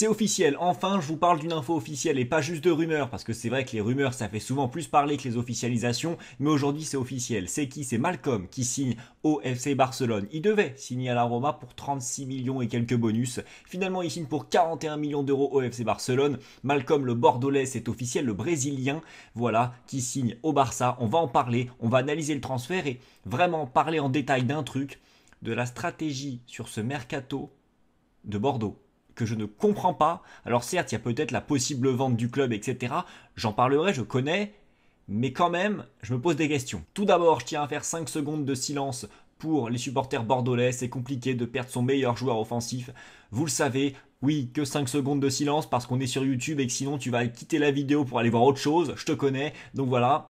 C'est officiel, enfin je vous parle d'une info officielle et pas juste de rumeurs, parce que c'est vrai que les rumeurs ça fait souvent plus parler que les officialisations, mais aujourd'hui c'est officiel. C'est qui C'est Malcolm qui signe au FC Barcelone. Il devait signer à la Roma pour 36 millions et quelques bonus. Finalement il signe pour 41 millions d'euros au FC Barcelone. Malcolm le Bordelais, c'est officiel, le Brésilien, voilà, qui signe au Barça. On va en parler, on va analyser le transfert et vraiment parler en détail d'un truc, de la stratégie sur ce mercato de Bordeaux je ne comprends pas. Alors certes, il y a peut-être la possible vente du club, etc. J'en parlerai, je connais, mais quand même, je me pose des questions. Tout d'abord, je tiens à faire 5 secondes de silence pour les supporters bordelais. C'est compliqué de perdre son meilleur joueur offensif. Vous le savez, oui, que 5 secondes de silence parce qu'on est sur YouTube et que sinon tu vas quitter la vidéo pour aller voir autre chose, je te connais. Donc voilà,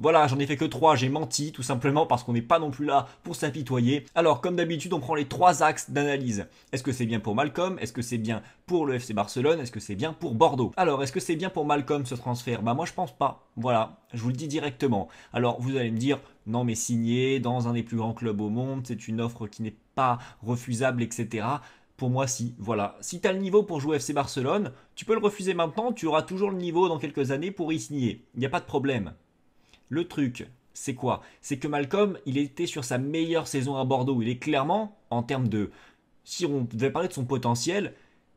voilà, j'en ai fait que trois, j'ai menti, tout simplement parce qu'on n'est pas non plus là pour s'apitoyer. Alors, comme d'habitude, on prend les trois axes d'analyse. Est-ce que c'est bien pour Malcolm Est-ce que c'est bien pour le FC Barcelone Est-ce que c'est bien pour Bordeaux Alors, est-ce que c'est bien pour Malcolm ce transfert Bah moi, je pense pas. Voilà, je vous le dis directement. Alors, vous allez me dire, non mais signé dans un des plus grands clubs au monde, c'est une offre qui n'est pas refusable, etc. Pour moi, si. Voilà. Si tu as le niveau pour jouer FC Barcelone, tu peux le refuser maintenant, tu auras toujours le niveau dans quelques années pour y signer. Il n'y a pas de problème. Le truc, c'est quoi C'est que Malcolm, il était sur sa meilleure saison à Bordeaux. Il est clairement, en termes de... Si on devait parler de son potentiel,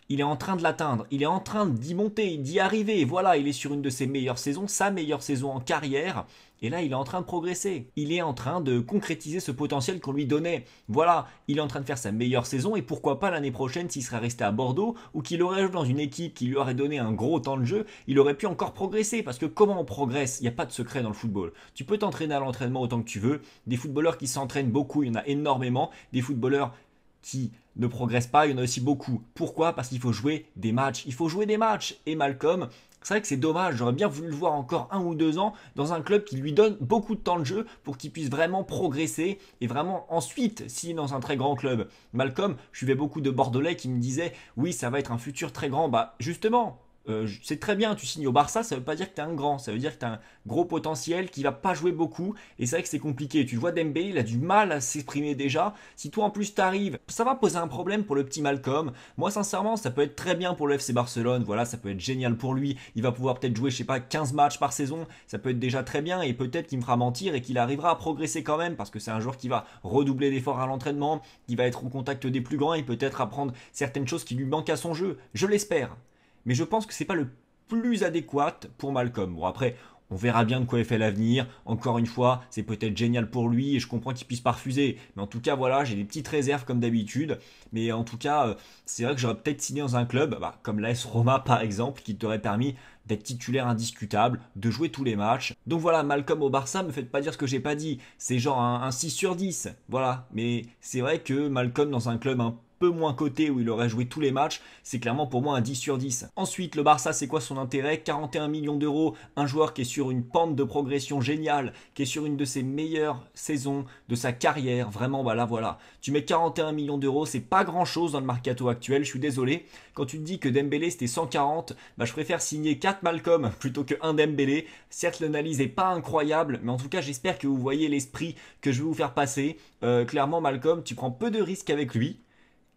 il est en train de l'atteindre, il est en train d'y monter, d'y arriver, voilà, il est sur une de ses meilleures saisons, sa meilleure saison en carrière, et là il est en train de progresser, il est en train de concrétiser ce potentiel qu'on lui donnait, voilà, il est en train de faire sa meilleure saison, et pourquoi pas l'année prochaine s'il serait resté à Bordeaux, ou qu'il aurait joué dans une équipe qui lui aurait donné un gros temps de jeu, il aurait pu encore progresser, parce que comment on progresse, il n'y a pas de secret dans le football, tu peux t'entraîner à l'entraînement autant que tu veux, des footballeurs qui s'entraînent beaucoup, il y en a énormément, des footballeurs qui ne progresse pas, il y en a aussi beaucoup. Pourquoi Parce qu'il faut jouer des matchs. Il faut jouer des matchs. Et Malcolm, c'est vrai que c'est dommage, j'aurais bien voulu le voir encore un ou deux ans dans un club qui lui donne beaucoup de temps de jeu pour qu'il puisse vraiment progresser et vraiment ensuite s'il dans un très grand club. Malcolm, je suivais beaucoup de Bordelais qui me disaient oui ça va être un futur très grand, bah justement euh, c'est très bien, tu signes au Barça, ça veut pas dire que tu un grand, ça veut dire que tu un gros potentiel qui va pas jouer beaucoup, et c'est vrai que c'est compliqué. Tu vois, Dembélé, il a du mal à s'exprimer déjà. Si toi en plus t'arrives, ça va poser un problème pour le petit Malcolm. Moi, sincèrement, ça peut être très bien pour le FC Barcelone, voilà, ça peut être génial pour lui. Il va pouvoir peut-être jouer, je sais pas, 15 matchs par saison, ça peut être déjà très bien, et peut-être qu'il me fera mentir et qu'il arrivera à progresser quand même, parce que c'est un joueur qui va redoubler d'efforts à l'entraînement, qui va être au contact des plus grands et peut-être apprendre certaines choses qui lui manquent à son jeu. Je l'espère mais je pense que c'est pas le plus adéquat pour Malcolm. Bon après, on verra bien de quoi est fait l'avenir. Encore une fois, c'est peut-être génial pour lui et je comprends qu'il puisse pas refuser. Mais en tout cas, voilà, j'ai des petites réserves comme d'habitude. Mais en tout cas, euh, c'est vrai que j'aurais peut-être signé dans un club, bah, comme l'AS Roma par exemple, qui t'aurait permis d'être titulaire indiscutable, de jouer tous les matchs. Donc voilà, Malcolm au Barça, me faites pas dire ce que j'ai pas dit. C'est genre un, 6 sur 10. Voilà. Mais c'est vrai que Malcolm dans un club un peu moins coté où il aurait joué tous les matchs, c'est clairement pour moi un 10 sur 10. Ensuite, le Barça, c'est quoi son intérêt 41 millions d'euros, un joueur qui est sur une pente de progression géniale, qui est sur une de ses meilleures saisons de sa carrière, vraiment, voilà, bah voilà. Tu mets 41 millions d'euros, c'est pas grand chose dans le mercato actuel, je suis désolé. Quand tu te dis que Dembélé c'était 140, bah je préfère signer 4 Malcolm plutôt que 1 Dembélé. Certes, l'analyse est pas incroyable, mais en tout cas, j'espère que vous voyez l'esprit que je vais vous faire passer. Euh, clairement, Malcolm, tu prends peu de risques avec lui,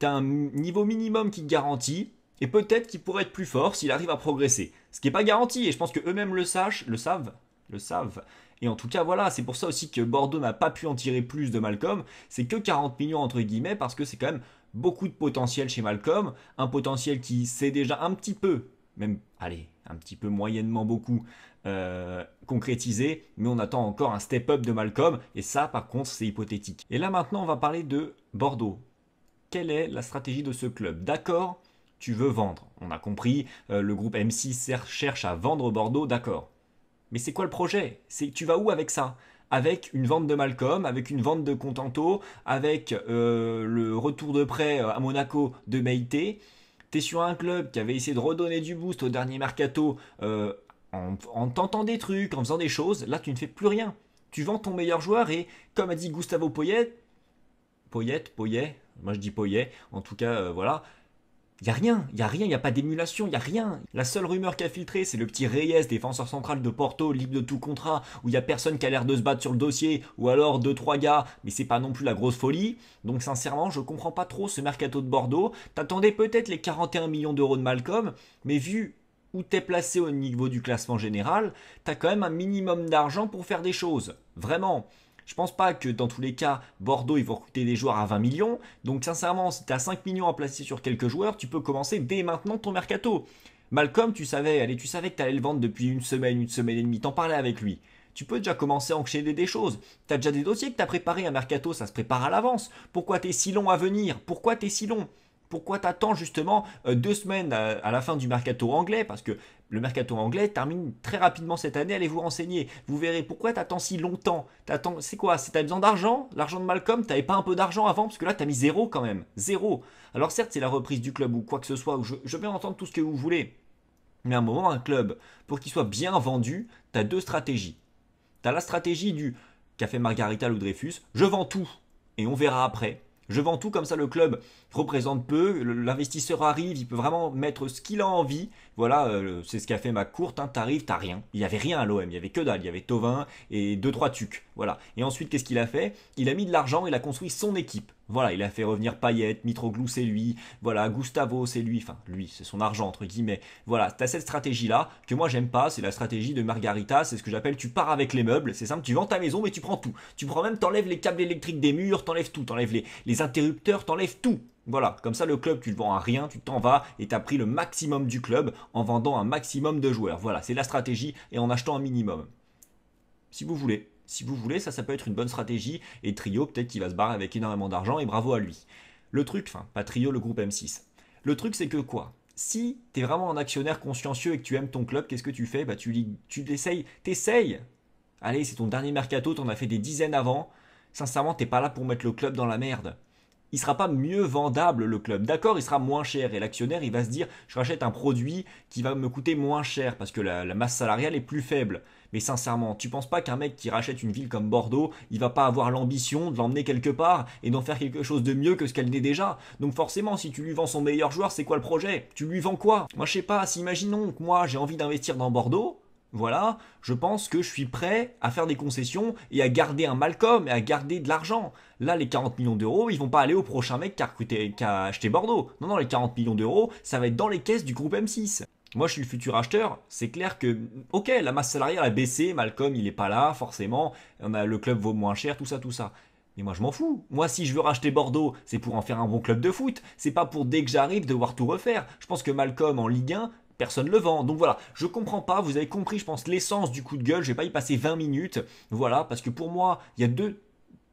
tu un niveau minimum qui te garantit, et peut-être qu'il pourrait être plus fort s'il arrive à progresser. Ce qui n'est pas garanti, et je pense que eux-mêmes le sachent, le savent, le savent. Et en tout cas, voilà, c'est pour ça aussi que Bordeaux n'a pas pu en tirer plus de Malcolm. C'est que 40 millions entre guillemets parce que c'est quand même beaucoup de potentiel chez Malcolm, un potentiel qui s'est déjà un petit peu, même, allez, un petit peu moyennement beaucoup euh, concrétisé, mais on attend encore un step-up de Malcolm, et ça par contre c'est hypothétique. Et là maintenant on va parler de Bordeaux quelle est la stratégie de ce club D'accord, tu veux vendre. On a compris, euh, le groupe M6 cherche à vendre Bordeaux, d'accord. Mais c'est quoi le projet C'est Tu vas où avec ça avec une vente de Malcolm, avec une vente de Contento, avec euh, le retour de prêt euh, à Monaco de Meite. T'es sur un club qui avait essayé de redonner du boost au dernier mercato en, tentant des trucs, en faisant des choses. Là, tu ne fais plus rien. Tu vends ton meilleur joueur et, comme a dit Gustavo Poyet, Poyette, Poyet, moi je dis Poyet, en tout cas, euh, voilà. Il n'y a rien, il n'y a rien, il n'y a pas d'émulation, il n'y a rien. La seule rumeur qui a filtré, c'est le petit Reyes, défenseur central de Porto, libre de tout contrat, où il n'y a personne qui a l'air de se battre sur le dossier, ou alors deux, trois gars, mais c'est pas non plus la grosse folie. Donc sincèrement, je comprends pas trop ce mercato de Bordeaux. T'attendais peut-être les 41 millions d'euros de Malcolm, mais vu où t'es placé au niveau du classement général, t'as quand même un minimum d'argent pour faire des choses. Vraiment. Je pense pas que dans tous les cas, Bordeaux, ils vont recruter des joueurs à 20 millions. Donc sincèrement, si tu as 5 millions à placer sur quelques joueurs, tu peux commencer dès maintenant ton mercato. Malcolm, tu savais, allez, tu savais que tu allais le vendre depuis une semaine, une semaine et demie, t'en parlais avec lui. Tu peux déjà commencer à enchaîner des choses. T'as déjà des dossiers que as préparés, un mercato, ça se prépare à l'avance. Pourquoi t'es si long à venir Pourquoi t'es si long pourquoi t'attends justement euh, deux semaines euh, à, la fin du mercato anglais Parce que le mercato anglais termine très rapidement cette année. Allez vous renseigner. Vous verrez pourquoi t'attends si longtemps. c'est quoi C'est t'as besoin d'argent L'argent de Malcolm, t'avais pas un peu d'argent avant parce que là t'as mis zéro quand même, zéro. Alors certes c'est la reprise du club ou quoi que ce soit. je, vais entendre tout ce que vous voulez. Mais à un moment un club pour qu'il soit bien vendu, t'as deux stratégies. T'as la stratégie du café Margarita ou Dreyfus. Je vends tout et on verra après je vends tout, comme ça le club représente peu, l'investisseur arrive, il peut vraiment mettre ce qu'il a envie. Voilà, euh, c'est ce qu'a fait ma courte, hein, t'arrives, t'as rien. Il n'y avait rien à l'OM, il n'y avait que dalle, il y avait Tovin et deux 3 tucs. Voilà. Et ensuite, qu'est-ce qu'il a fait Il a mis de l'argent, il a construit son équipe. Voilà, il a fait revenir Payet, Mitroglou c'est lui, voilà, Gustavo c'est lui, enfin lui, c'est son argent entre guillemets. Voilà, t'as cette stratégie là que moi j'aime pas, c'est la stratégie de Margarita, c'est ce que j'appelle tu pars avec les meubles, c'est simple, tu vends ta maison mais tu prends tout. Tu prends même, t'enlèves les câbles électriques des murs, t'enlèves tout, t'enlèves les, les interrupteurs, t'enlèves tout. Voilà, comme ça le club tu le vends à rien, tu t'en vas et t'as pris le maximum du club en vendant un maximum de joueurs. Voilà, c'est la stratégie et en achetant un minimum. Si vous voulez si vous voulez, ça, ça peut être une bonne stratégie. Et Trio, peut-être qu'il va se barrer avec énormément d'argent et bravo à lui. Le truc, enfin, pas Trio, le groupe M6. Le truc, c'est que quoi Si t'es vraiment un actionnaire consciencieux et que tu aimes ton club, qu'est-ce que tu fais Bah, tu, tu l'essayes, t'essayes Allez, c'est ton dernier mercato, t'en as fait des dizaines avant. Sincèrement, t'es pas là pour mettre le club dans la merde il sera pas mieux vendable le club. D'accord, il sera moins cher et l'actionnaire, il va se dire je rachète un produit qui va me coûter moins cher parce que la, masse salariale est plus faible. Mais sincèrement, tu penses pas qu'un mec qui rachète une ville comme Bordeaux, il va pas avoir l'ambition de l'emmener quelque part et d'en faire quelque chose de mieux que ce qu'elle n'est déjà Donc forcément, si tu lui vends son meilleur joueur, c'est quoi le projet Tu lui vends quoi Moi je sais pas, si imaginons que moi j'ai envie d'investir dans Bordeaux, voilà, je pense que je suis prêt à faire des concessions et à garder un Malcolm et à garder de l'argent. Là, les 40 millions d'euros, ils vont pas aller au prochain mec qui a, acheté Bordeaux. Non, non, les 40 millions d'euros, ça va être dans les caisses du groupe M6. Moi, je suis le futur acheteur. C'est clair que, ok, la masse salariale a baissé, Malcolm, il est pas là, forcément. On a, le club vaut moins cher, tout ça, tout ça. Mais moi, je m'en fous. Moi, si je veux racheter Bordeaux, c'est pour en faire un bon club de foot. C'est pas pour dès que j'arrive devoir tout refaire. Je pense que Malcolm en Ligue 1, personne le vend. Donc voilà, je comprends pas, vous avez compris, je pense, l'essence du coup de gueule, je vais pas y passer 20 minutes, voilà, parce que pour moi, il y a deux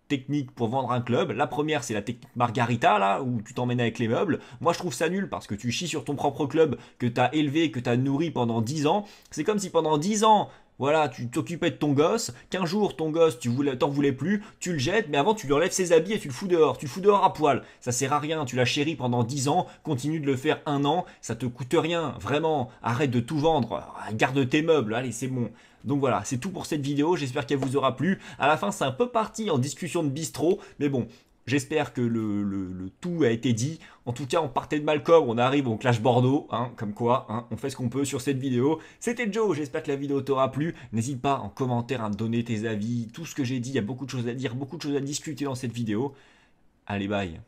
techniques pour vendre un club. La première, c'est la technique Margarita, là, où tu t'emmènes avec les meubles. Moi, je trouve ça nul parce que tu chies sur ton propre club que t'as élevé, que t'as nourri pendant 10 ans. C'est comme si pendant 10 ans, voilà, tu t'occupais de ton gosse, qu'un jour ton gosse, tu voulais, t'en voulais plus, tu le jettes, mais avant tu lui enlèves ses habits et tu le fous dehors, tu le fous dehors à poil. Ça sert à rien, tu l'as chéri pendant 10 ans, continue de le faire un an, ça te coûte rien, vraiment, arrête de tout vendre, garde tes meubles, allez c'est bon. Donc voilà, c'est tout pour cette vidéo, j'espère qu'elle vous aura plu. À la fin, c'est un peu parti en discussion de bistrot, mais bon, J'espère que le, tout a été dit. En tout cas, on partait de Malcolm, on arrive au Clash Bordeaux, hein, comme quoi, hein, on fait ce qu'on peut sur cette vidéo. C'était Joe, j'espère que la vidéo t'aura plu. N'hésite pas en commentaire à me donner tes avis, tout ce que j'ai dit, il y a beaucoup de choses à dire, beaucoup de choses à discuter dans cette vidéo. Allez, bye